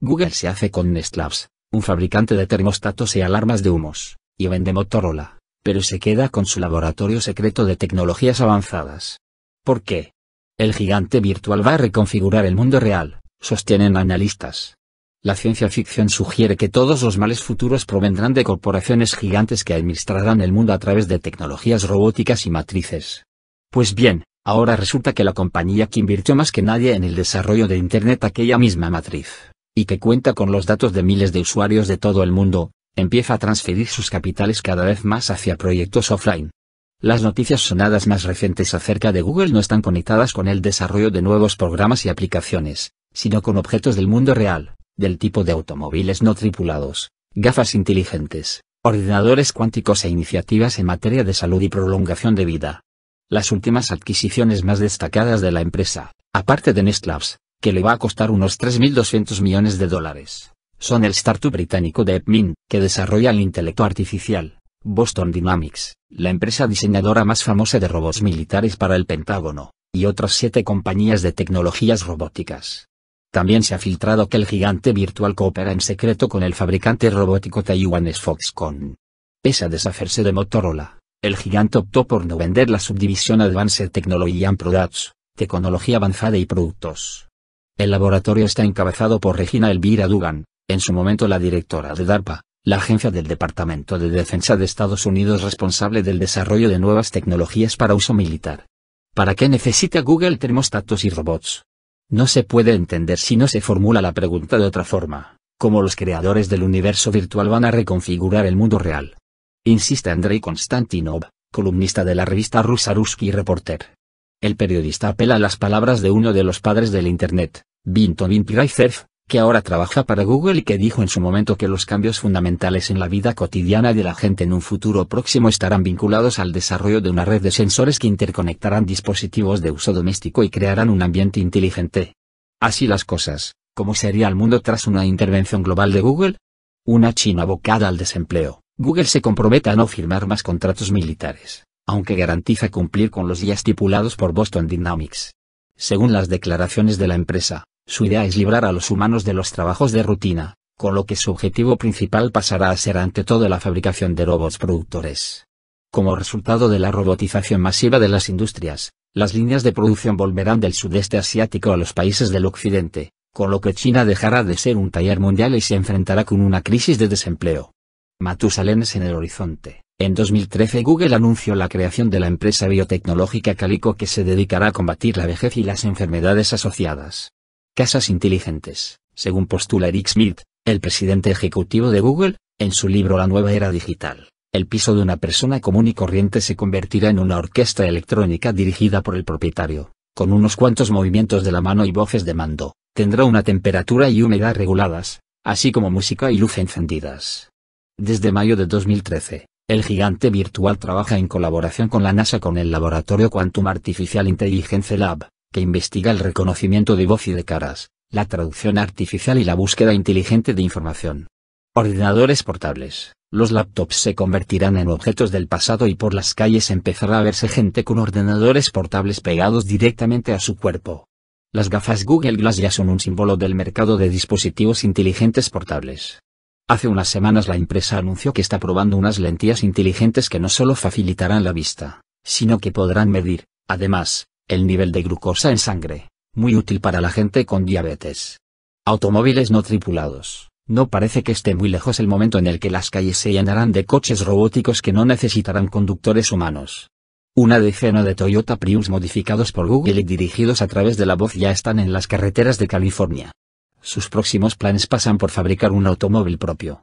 Google se hace con Nestlabs, un fabricante de termostatos y alarmas de humos, y vende Motorola, pero se queda con su laboratorio secreto de tecnologías avanzadas. ¿Por qué? El gigante virtual va a reconfigurar el mundo real, sostienen analistas. La ciencia ficción sugiere que todos los males futuros provendrán de corporaciones gigantes que administrarán el mundo a través de tecnologías robóticas y matrices. Pues bien, ahora resulta que la compañía que invirtió más que nadie en el desarrollo de Internet aquella misma matriz y que cuenta con los datos de miles de usuarios de todo el mundo, empieza a transferir sus capitales cada vez más hacia proyectos offline. Las noticias sonadas más recientes acerca de Google no están conectadas con el desarrollo de nuevos programas y aplicaciones, sino con objetos del mundo real, del tipo de automóviles no tripulados, gafas inteligentes, ordenadores cuánticos e iniciativas en materia de salud y prolongación de vida. Las últimas adquisiciones más destacadas de la empresa, aparte de Nestlabs, que le va a costar unos 3.200 millones de dólares. Son el startup británico de Epmin, que desarrolla el intelecto artificial, Boston Dynamics, la empresa diseñadora más famosa de robots militares para el Pentágono, y otras siete compañías de tecnologías robóticas. También se ha filtrado que el gigante virtual coopera en secreto con el fabricante robótico taiwanés Foxconn. Pese a deshacerse de Motorola, el gigante optó por no vender la subdivisión Advanced Technology and Products, tecnología avanzada y productos el laboratorio está encabezado por Regina Elvira Dugan, en su momento la directora de DARPA, la agencia del Departamento de Defensa de Estados Unidos responsable del desarrollo de nuevas tecnologías para uso militar. ¿Para qué necesita Google termostatos y robots? No se puede entender si no se formula la pregunta de otra forma, cómo los creadores del universo virtual van a reconfigurar el mundo real. Insiste Andrei Konstantinov, columnista de la revista Rusarusky Reporter el periodista apela a las palabras de uno de los padres del Internet, Vinton Prycerf, que ahora trabaja para Google y que dijo en su momento que los cambios fundamentales en la vida cotidiana de la gente en un futuro próximo estarán vinculados al desarrollo de una red de sensores que interconectarán dispositivos de uso doméstico y crearán un ambiente inteligente. Así las cosas, ¿cómo sería el mundo tras una intervención global de Google? Una China abocada al desempleo, Google se compromete a no firmar más contratos militares aunque garantiza cumplir con los ya estipulados por Boston Dynamics. Según las declaraciones de la empresa, su idea es librar a los humanos de los trabajos de rutina, con lo que su objetivo principal pasará a ser ante todo la fabricación de robots productores. Como resultado de la robotización masiva de las industrias, las líneas de producción volverán del sudeste asiático a los países del occidente, con lo que China dejará de ser un taller mundial y se enfrentará con una crisis de desempleo. Matusalén en el horizonte. En 2013 Google anunció la creación de la empresa biotecnológica Calico que se dedicará a combatir la vejez y las enfermedades asociadas. Casas inteligentes, según postula Eric Smith, el presidente ejecutivo de Google, en su libro La nueva era digital. El piso de una persona común y corriente se convertirá en una orquesta electrónica dirigida por el propietario, con unos cuantos movimientos de la mano y voces de mando. Tendrá una temperatura y humedad reguladas, así como música y luz encendidas. Desde mayo de 2013, el gigante virtual trabaja en colaboración con la NASA con el laboratorio Quantum Artificial Intelligence Lab, que investiga el reconocimiento de voz y de caras, la traducción artificial y la búsqueda inteligente de información. Ordenadores portables. Los laptops se convertirán en objetos del pasado y por las calles empezará a verse gente con ordenadores portables pegados directamente a su cuerpo. Las gafas Google Glass ya son un símbolo del mercado de dispositivos inteligentes portables. Hace unas semanas la empresa anunció que está probando unas lentillas inteligentes que no solo facilitarán la vista, sino que podrán medir, además, el nivel de glucosa en sangre, muy útil para la gente con diabetes. Automóviles no tripulados. No parece que esté muy lejos el momento en el que las calles se llenarán de coches robóticos que no necesitarán conductores humanos. Una decena de Toyota Prius modificados por Google y dirigidos a través de la voz ya están en las carreteras de California. Sus próximos planes pasan por fabricar un automóvil propio.